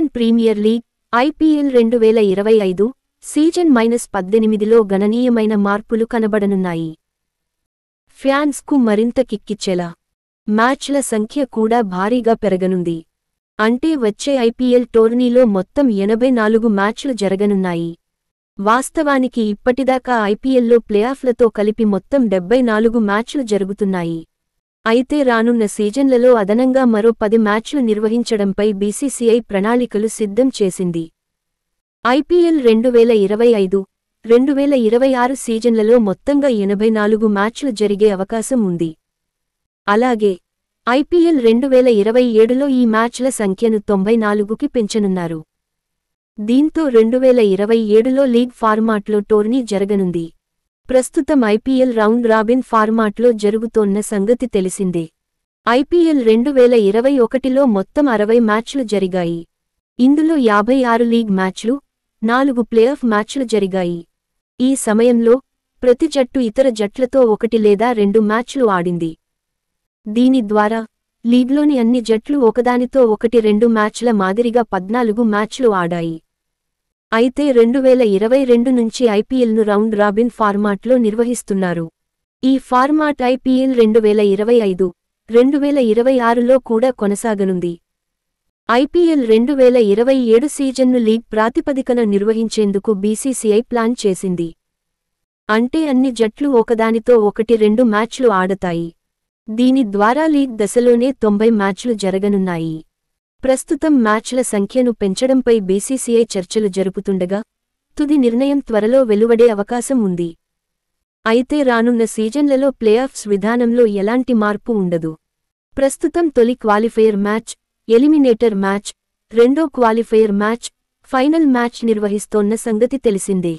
Indian premier league IPL రెండు వేల ఇరవై ఐదు సీజన్ మైనస్ పద్దెనిమిదిలో గణనీయమైన మార్పులు కనబడనున్నాయి ఫ్యాన్స్కు మరింత కిక్కిచ్చేలా మ్యాచ్ల సంఖ్య కూడా భారీగా పెరగనుంది అంటే వచ్చే ఐపీఎల్ టోర్నీలో మొత్తం ఎనభై నాలుగు మ్యాచ్లు జరగనున్నాయి వాస్తవానికి ఇప్పటిదాకా ఐపీఎల్లో ప్లేఆఫ్లతో కలిపి మొత్తం డెబ్బై నాలుగు మ్యాచ్లు జరుగుతున్నాయి అయితే రానున్న సీజన్లలో అదనంగా మరో పది మ్యాచ్లు నిర్వహించడంపై బీసీసీఐ ప్రణాళికలు సిద్ధం చేసింది ఐపీఎల్ రెండు వేల ఇరవై ఐదు రెండు వేల ఇరవై ఆరు సీజన్లలో మొత్తంగా ఎనభై నాలుగు మ్యాచ్లు జరిగే అవకాశం ఉంది అలాగే ఐపీఎల్ రెండు వేల ఇరవై ఏడులో ఈ మ్యాచ్ల సంఖ్యను తొంభై నాలుగుకి పెంచనున్నారు దీంతో రెండు వేల ఇరవై ఏడులో లీగ్ ఫార్మాట్లో టోర్నీ జరగనుంది ప్రస్తుతం ఐపీఎల్ రౌండ్ రాబిన్ ఫార్మాట్లో జరుగుతోన్న సంగతి తెలిసిందే ఐపీఎల్ రెండు వేల ఇరవై ఒకటిలో మొత్తం అరవై మ్యాచ్లు జరిగాయి ఇందులో యాభై ఆరు లీగ్ మ్యాచ్లు నాలుగు ప్లేఆఫ్ మ్యాచ్లు జరిగాయి ఈ సమయంలో ప్రతి జట్టు ఇతర జట్లతో ఒకటి లేదా రెండు మ్యాచ్లు ఆడింది దీని ద్వారా లీగ్లోని అన్ని జట్లు ఒకదానితో ఒకటి రెండు మ్యాచ్ల మాదిరిగా పద్నాలుగు మ్యాచ్లు ఆడాయి అయితే రెండువేల ఇరవై రెండు నుంచి ఐపీఎల్ను రౌండ్ రాబిన్ ఫార్మాట్లో నిర్వహిస్తున్నారు ఈ ఫార్మాట్ ఐపీఎల్ రెండు వేల ఇరవై ఐదు రెండు వేల ఇరవై ఆరులో కూడా కొనసాగనుంది ఐపీఎల్ రెండు వేల ఇరవై ఏడు సీజన్ను లీగ్ ప్రాతిపదికన నిర్వహించేందుకు బీసీసీఐ ప్లాన్ చేసింది అంటే అన్ని జట్లు ఒకదానితో ఒకటి రెండు మ్యాచ్లు ఆడతాయి దీని ద్వారా లీగ్ దశలోనే తొంభై మ్యాచ్లు జరగనున్నాయి ప్రస్తుతం మ్యాచ్ల సంఖ్యను పెంచడంపై బీసీసీఐ చర్చలు జరుపుతుండగా తుది నిర్ణయం త్వరలో వెలువడే అవకాశం ఉంది అయితే రానున్న సీజన్లలో ప్లేఆఫ్స్ విధానంలో ఎలాంటి మార్పు ఉండదు ప్రస్తుతం తొలి క్వాలిఫైయర్ మ్యాచ్ ఎలిమినేటర్ మ్యాచ్ రెండో క్వాలిఫైయర్ మ్యాచ్ ఫైనల్ మ్యాచ్ నిర్వహిస్తోన్న సంగతి తెలిసిందే